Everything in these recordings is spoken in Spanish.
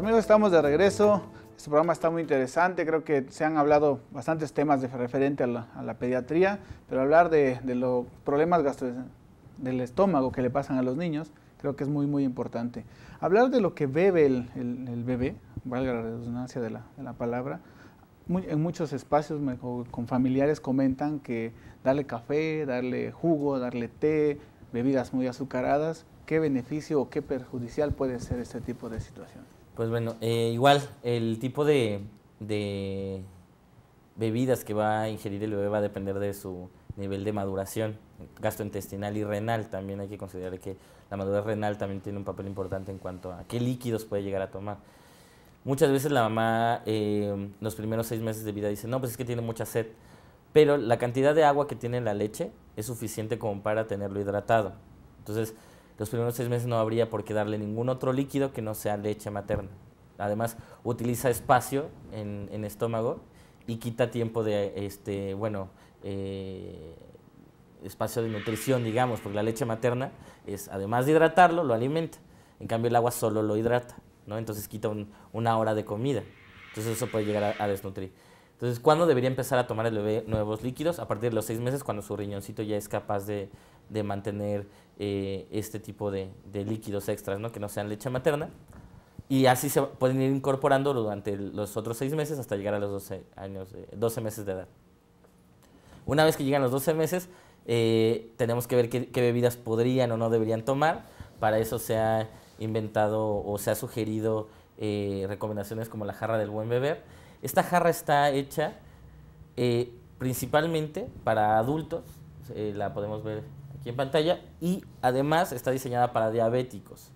amigos, estamos de regreso. Este programa está muy interesante, creo que se han hablado bastantes temas de, referente a la, pediatría, pero hablar de, los problemas del estómago que le pasan a los niños creo que es muy, muy importante. Hablar de lo que bebe el, bebé, valga la redundancia de la, palabra, en muchos espacios con familiares comentan que darle café, darle jugo, darle té, bebidas muy azucaradas, ¿qué beneficio o qué perjudicial puede ser este tipo de situación pues bueno, eh, igual el tipo de, bebidas que va a ingerir el bebé va a depender de su nivel de maduración, gastrointestinal y renal. También hay que considerar que la madurez renal también tiene un papel importante en cuanto a qué líquidos puede llegar a tomar. Muchas veces la mamá eh, los primeros seis meses de vida dice, no, pues es que tiene mucha sed, pero la cantidad de agua que tiene la leche es suficiente como para tenerlo hidratado. Entonces, los primeros seis meses no habría por qué darle ningún otro líquido que no sea leche materna. Además, utiliza espacio en, estómago y quita tiempo de, este, bueno, eh, espacio de nutrición, digamos, porque la leche materna es, además de hidratarlo, lo alimenta. En cambio, el agua solo lo hidrata, ¿no? Entonces quita una hora de comida. Entonces eso puede llegar a, desnutrir. Entonces, ¿cuándo debería empezar a tomar el bebé nuevos líquidos? A partir de los seis meses, cuando su riñoncito ya es capaz de mantener eh, este tipo de, líquidos extras, ¿no? que no sean leche materna. Y así se pueden ir incorporando durante los otros seis meses hasta llegar a los 12, años, 12 meses de edad. Una vez que llegan los 12 meses, eh, tenemos que ver qué, qué, bebidas podrían o no deberían tomar. Para eso se ha inventado o se ha sugerido eh, recomendaciones como la jarra del buen beber. Esta jarra está hecha principalmente para adultos, la podemos ver aquí en pantalla, y además está diseñada para diabéticos.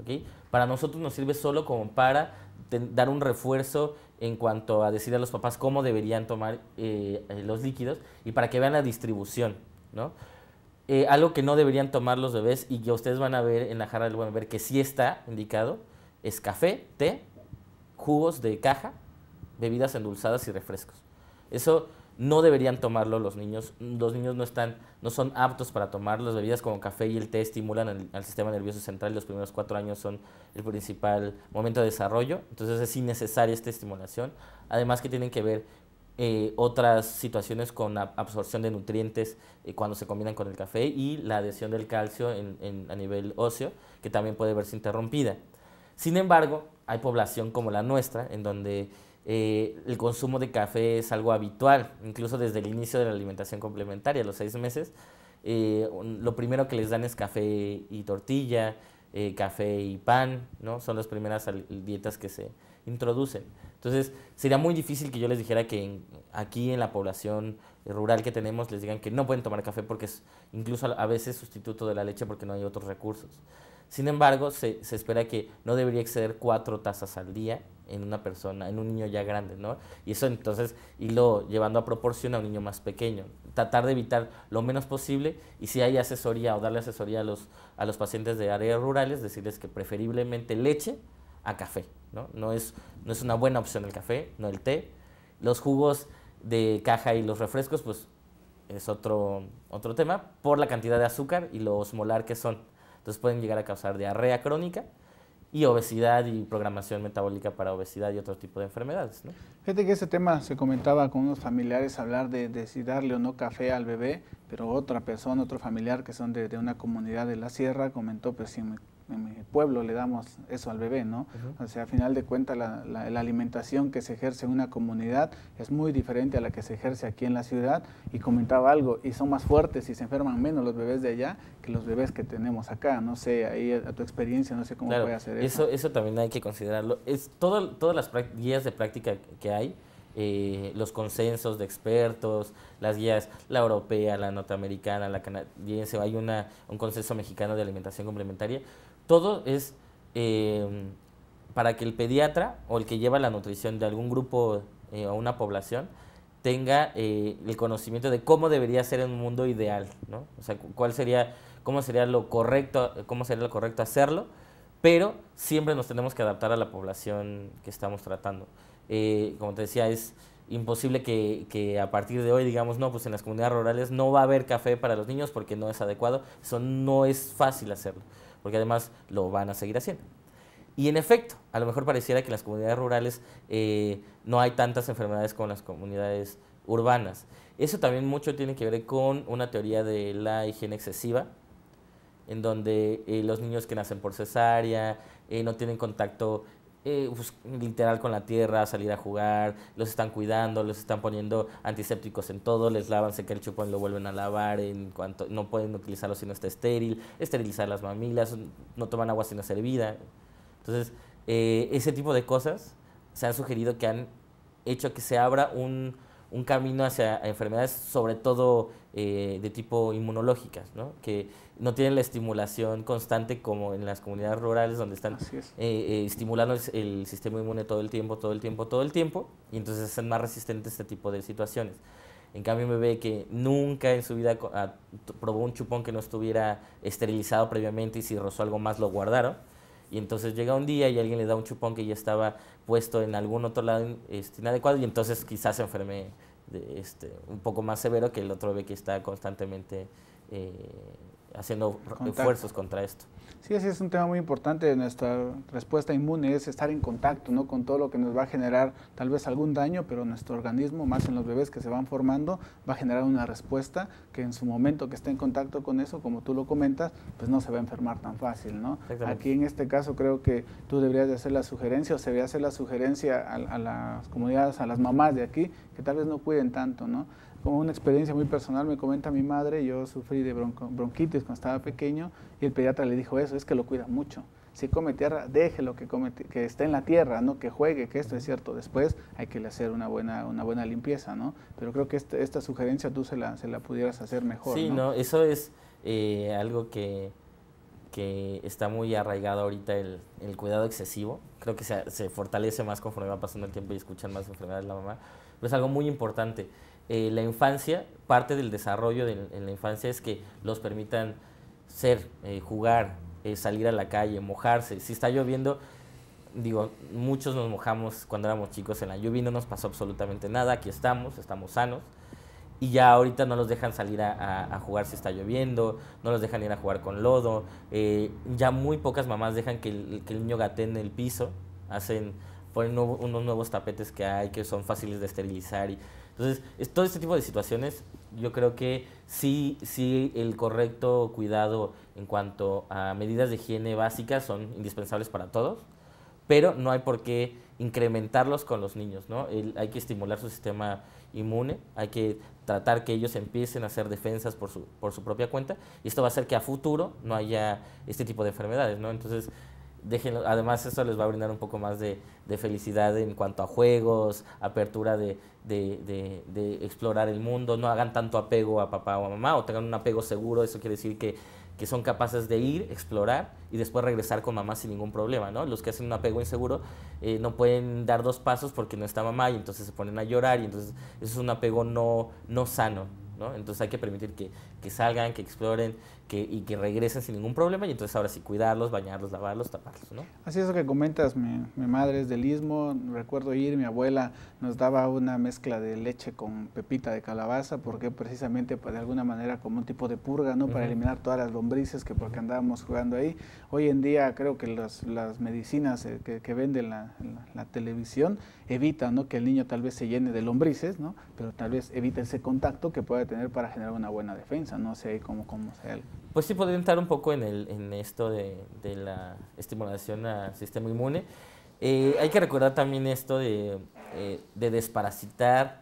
¿okay? Para nosotros nos sirve solo como para dar un refuerzo en cuanto a decir a los papás cómo deberían tomar eh, eh, los líquidos y para que vean la distribución, ¿no? Eh, algo que no deberían tomar los bebés y que ustedes van a ver en la jarra del buen ver que sí está indicado es café, té, jugos de caja, bebidas endulzadas y refrescos. Eso no deberían tomarlo los niños. Los niños no están, no son aptos para tomar las bebidas como café y el té estimulan al sistema nervioso central. Los primeros cuatro años son el principal momento de desarrollo, entonces es innecesaria esta estimulación. Además que tienen que ver eh, otras situaciones con la absorción de nutrientes eh, cuando se combinan con el café y la adhesión del calcio en, a nivel óseo, que también puede verse interrumpida. Sin embargo, hay población como la nuestra, en donde eh, el consumo de café es algo habitual, incluso desde el inicio de la alimentación complementaria, los seis meses, eh, lo primero que les dan es café y tortilla, eh, café y pan, ¿no? Son las primeras dietas que se introducen. Entonces, sería muy difícil que yo les dijera que aquí en la población rural que tenemos les digan que no pueden tomar café porque es incluso a veces sustituto de la leche porque no hay otros recursos. Sin embargo, se, espera que no debería exceder cuatro tazas al día en una persona, en un niño ya grande, ¿no? Y eso entonces, y lo llevando a proporción a un niño más pequeño. Tratar de evitar lo menos posible y si hay asesoría o darle asesoría a los, a los pacientes de áreas rurales, decirles que preferiblemente leche a café, ¿no? No es, no es una buena opción el café, no el té. Los jugos de caja y los refrescos, pues es otro, otro tema, por la cantidad de azúcar y lo osmolar que son. Entonces pueden llegar a causar diarrea crónica y obesidad y programación metabólica para obesidad y otro tipo de enfermedades. ¿no? Fíjate que ese tema se comentaba con unos familiares, hablar de, si darle o no café al bebé, pero otra persona, otro familiar que son de, una comunidad de la sierra comentó, pues me pueblo le damos eso al bebé, ¿no? O sea, a final de cuentas, la, alimentación que se ejerce en una comunidad es muy diferente a la que se ejerce aquí en la ciudad. Y comentaba algo, y son más fuertes y se enferman menos los bebés de allá que los bebés que tenemos acá. No sé, ahí a, tu experiencia, no sé cómo puede hacer eso. eso. Eso también hay que considerarlo. Es todo, todas las guías de práctica que hay, eh, los consensos de expertos, las guías, la europea, la norteamericana, la canadiense, hay una, un consenso mexicano de alimentación complementaria, todo es em, para que el pediatra o el que lleva la nutrición de algún grupo eh, o una población tenga eh, el conocimiento de cómo debería ser un mundo ideal, O sea, cuál sería, cómo sería lo correcto, cómo sería lo correcto hacerlo, pero siempre nos tenemos que adaptar a la población que estamos tratando. Eh, como te decía, es imposible que, que, a partir de hoy digamos, no, pues en las comunidades rurales no va a haber café para los niños porque no es adecuado. Eso no es fácil hacerlo porque además lo van a seguir haciendo. Y en efecto, a lo mejor pareciera que en las comunidades rurales eh, no hay tantas enfermedades como en las comunidades urbanas. Eso también mucho tiene que ver con una teoría de la higiene excesiva, en donde eh, los niños que nacen por cesárea eh, no tienen contacto eh, pues, literal con la tierra, salir a jugar, los están cuidando, los están poniendo antisépticos en todo, les lavan, se el chupón, lo vuelven a lavar, en cuanto no pueden utilizarlo si no está estéril, esterilizar las mamilas, no toman agua si no es hervida. Entonces, eh, ese tipo de cosas se han sugerido que han hecho que se abra un un camino hacia enfermedades, sobre todo eh, de tipo inmunológicas, que no tienen la estimulación constante como en las comunidades rurales donde están eh, eh, estimulando el, sistema inmune todo el tiempo, todo el tiempo, todo el tiempo, y entonces son más resistentes a este tipo de situaciones. En cambio, un bebé que nunca en su vida probó un chupón que no estuviera esterilizado previamente y si rozó algo más lo guardaron, y entonces llega un día y alguien le da un chupón que ya estaba puesto en algún otro lado este, inadecuado y entonces quizás se enferme de, este, un poco más severo que el otro bebé que está constantemente eh, haciendo esfuerzos contra esto. Sí, ese es un tema muy importante de nuestra respuesta inmune, es estar en contacto ¿no? con todo lo que nos va a generar tal vez algún daño, pero nuestro organismo, más en los bebés que se van formando, va a generar una respuesta que en su momento que esté en contacto con eso, como tú lo comentas, pues no se va a enfermar tan fácil. ¿no? Aquí en este caso creo que tú deberías de hacer la sugerencia o se debería hacer la sugerencia a, a las comunidades, a las mamás de aquí, que tal vez no cuiden tanto. ¿no? Como una experiencia muy personal, me comenta mi madre, yo sufrí de bronquitis cuando estaba pequeño y el pediatra le dijo eso, es que lo cuida mucho. Si come tierra, déjelo que, que esté en la tierra, no que juegue, que esto es cierto. Después hay que hacer una buena, una buena limpieza, ¿no? Pero creo que este, esta, sugerencia tú se la, se la pudieras hacer mejor. Sí, ¿no? eso es eh, algo que que está muy arraigado ahorita el, cuidado excesivo. Creo que se, fortalece más conforme va pasando el tiempo y escuchan más enfermedades de la mamá. Pero es algo muy importante. Eh, la infancia, parte del desarrollo de, en la infancia es que los permitan ser, eh, jugar, eh, salir a la calle, mojarse. Si está lloviendo, digo, muchos nos mojamos cuando éramos chicos en la lluvia y no nos pasó absolutamente nada. Aquí estamos, estamos sanos y ya ahorita no los dejan salir a, a, jugar si está lloviendo, no los dejan ir a jugar con lodo, eh, ya muy pocas mamás dejan que el, que el niño gatee en el piso, hacen ponen unos nuevos tapetes que hay que son fáciles de esterilizar y entonces todo este tipo de situaciones yo creo que sí sí el correcto cuidado en cuanto a medidas de higiene básicas son indispensables para todos pero no hay por qué incrementarlos con los niños no hay que estimular su sistema inmune, hay que tratar que ellos empiecen a hacer defensas por su, por su propia cuenta y esto va a hacer que a futuro no haya este tipo de enfermedades, ¿no? Entonces, déjenlo, además eso les va a brindar un poco más de, felicidad en cuanto a juegos, apertura de, de, explorar el mundo, no hagan tanto apego a papá o a mamá o tengan un apego seguro, eso quiere decir que que son capaces de ir, explorar y después regresar con mamá sin ningún problema, ¿no? Los que hacen un apego inseguro eh, no pueden dar dos pasos porque no está mamá y entonces se ponen a llorar y entonces eso es un apego no, no sano. Entonces hay que permitir que, salgan, que exploren que, y que regresen sin ningún problema y entonces ahora sí cuidarlos, bañarlos, lavarlos, taparlos, ¿no? Así es lo que comentas, mi, madre es del Istmo, recuerdo ir, mi abuela nos daba una mezcla de leche con pepita de calabaza porque precisamente pues, de alguna manera como un tipo de purga, ¿no? Para eliminar todas las lombrices que porque andábamos jugando ahí. Hoy en día creo que las, las medicinas eh, que, que venden la, la, televisión evitan, Que el niño tal vez se llene de lombrices, ¿no? Pero tal vez evita ese contacto que pueda tener para generar una buena defensa. No sé cómo, cómo sea. Pues sí, podría entrar un poco en, el, en esto de, la estimulación al sistema inmune. Eh, hay que recordar también esto eh, de, desparasitar.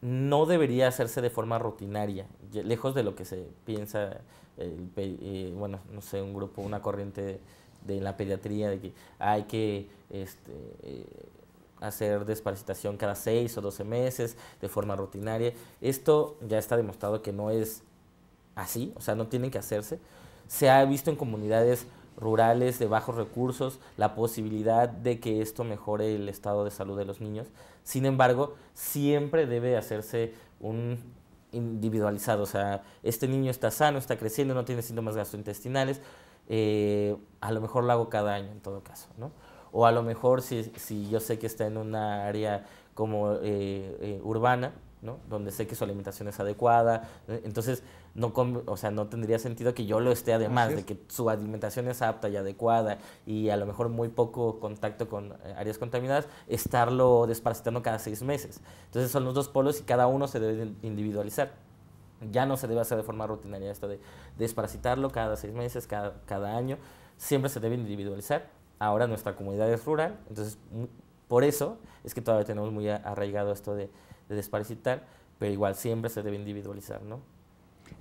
No debería hacerse de forma rutinaria, lejos de lo que se piensa, eh, bueno, no sé, un grupo, una corriente de, la pediatría, de que hay que este, hacer desparasitación cada 6 o 12 meses de forma rutinaria. Esto ya está demostrado que no es así, o sea, no tienen que hacerse. Se ha visto en comunidades rurales de bajos recursos la posibilidad de que esto mejore el estado de salud de los niños. Sin embargo, siempre debe hacerse un individualizado, o sea, este niño está sano, está creciendo, no tiene síntomas gastrointestinales, eh, a lo mejor lo hago cada año en todo caso, ¿no? o a lo mejor si, yo sé que está en una área como eh, eh, urbana, donde sé que su alimentación es adecuada, eh, entonces no, o sea, no tendría sentido que yo lo esté además de que su alimentación es apta y adecuada y a lo mejor muy poco contacto con áreas contaminadas, estarlo desparasitando cada seis meses. Entonces son los dos polos y cada uno se debe individualizar. Ya no se debe hacer de forma rutinaria esto de desparasitarlo cada seis meses, cada año, siempre se debe individualizar ahora nuestra comunidad es rural, entonces por eso es que todavía tenemos muy arraigado esto de, de pero igual siempre se debe individualizar, ¿no?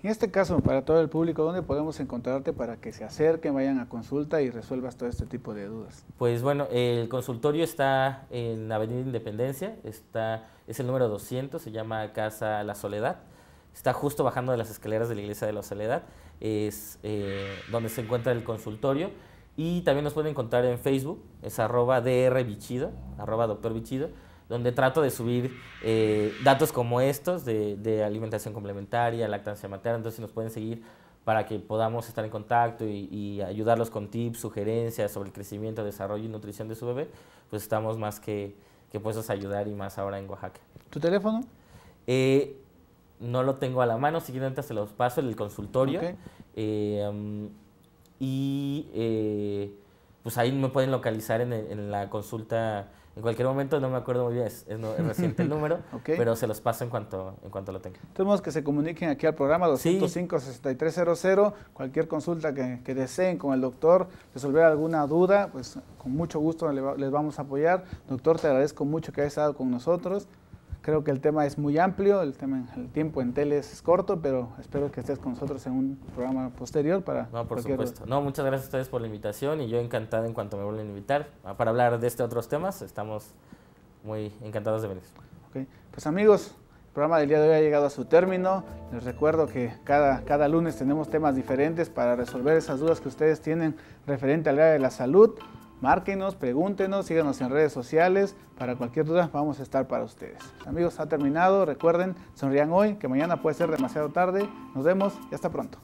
En este caso, para todo el público, ¿dónde podemos encontrarte para que se acerquen, vayan a consulta y resuelvas todo este tipo de dudas? Pues bueno, el consultorio está en Avenida Independencia, está, es el número 200, se llama Casa La Soledad, está justo bajando de las escaleras de la Iglesia de la Soledad, es eh, donde se encuentra el consultorio y también nos pueden encontrar en Facebook, es arroba DrBichido, arroba donde trato de subir eh, datos como estos de, alimentación complementaria, lactancia materna, entonces nos pueden seguir para que podamos estar en contacto y, ayudarlos con tips, sugerencias sobre el crecimiento, desarrollo y nutrición de su bebé, pues estamos más que, que puestos a ayudar y más ahora en Oaxaca. ¿Tu teléfono? Eh, no lo tengo a la mano, si quieren se los paso, en el consultorio. Eh, mm, y eh, pues ahí me pueden localizar en, la consulta en cualquier momento, no me acuerdo muy bien, es, reciente el número, pero se los paso en cuanto, en cuanto lo tenga. Tenemos que se comuniquen aquí al programa 205-6300, cualquier consulta que, que, deseen con el doctor, resolver alguna duda, pues con mucho gusto les vamos a apoyar. Doctor, te agradezco mucho que hayas estado con nosotros. Creo que el tema es muy amplio, el tema, el tiempo en tele es corto, pero espero que estés con nosotros en un programa posterior para. No, por supuesto. No, muchas gracias a ustedes por la invitación y yo encantado en cuanto me vuelvan a invitar ah, para hablar de este otros temas. Estamos muy encantados de ver Okay. Pues amigos, el programa del día de hoy ha llegado a su término. Les recuerdo que cada, cada lunes tenemos temas diferentes para resolver esas dudas que ustedes tienen referente al área de la salud. Márquenos, pregúntenos, síganos en redes sociales. Para cualquier duda vamos a estar para ustedes. Amigos, ha terminado. Recuerden, sonrían hoy, que mañana puede ser demasiado tarde. Nos vemos y hasta pronto.